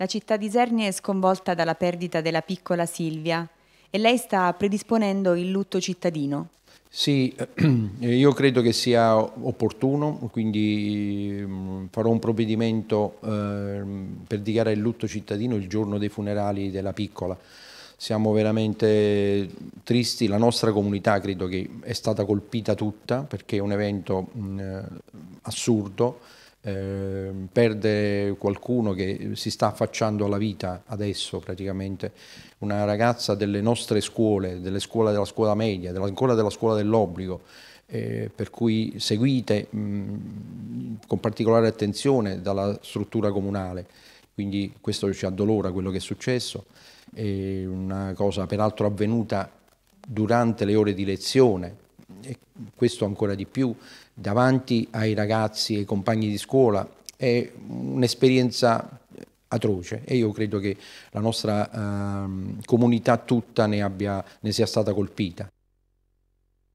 La città di Isernia è sconvolta dalla perdita della piccola Silvia e lei sta predisponendo il lutto cittadino. Sì, io credo che sia opportuno, quindi mm, farò un provvedimento ehm, per dichiarare il lutto cittadino il giorno dei funerali della piccola. Siamo veramente tristi, la nostra comunità credo che è stata colpita tutta perché è un evento mm, assurdo eh, perde qualcuno che si sta affacciando alla vita adesso praticamente, una ragazza delle nostre scuole, delle scuole della scuola media, della, ancora della scuola dell'obbligo, eh, per cui seguite mh, con particolare attenzione dalla struttura comunale, quindi questo ci addolora quello che è successo, è una cosa peraltro avvenuta durante le ore di lezione, e questo ancora di più davanti ai ragazzi e ai compagni di scuola è un'esperienza atroce e io credo che la nostra eh, comunità tutta ne, abbia, ne sia stata colpita.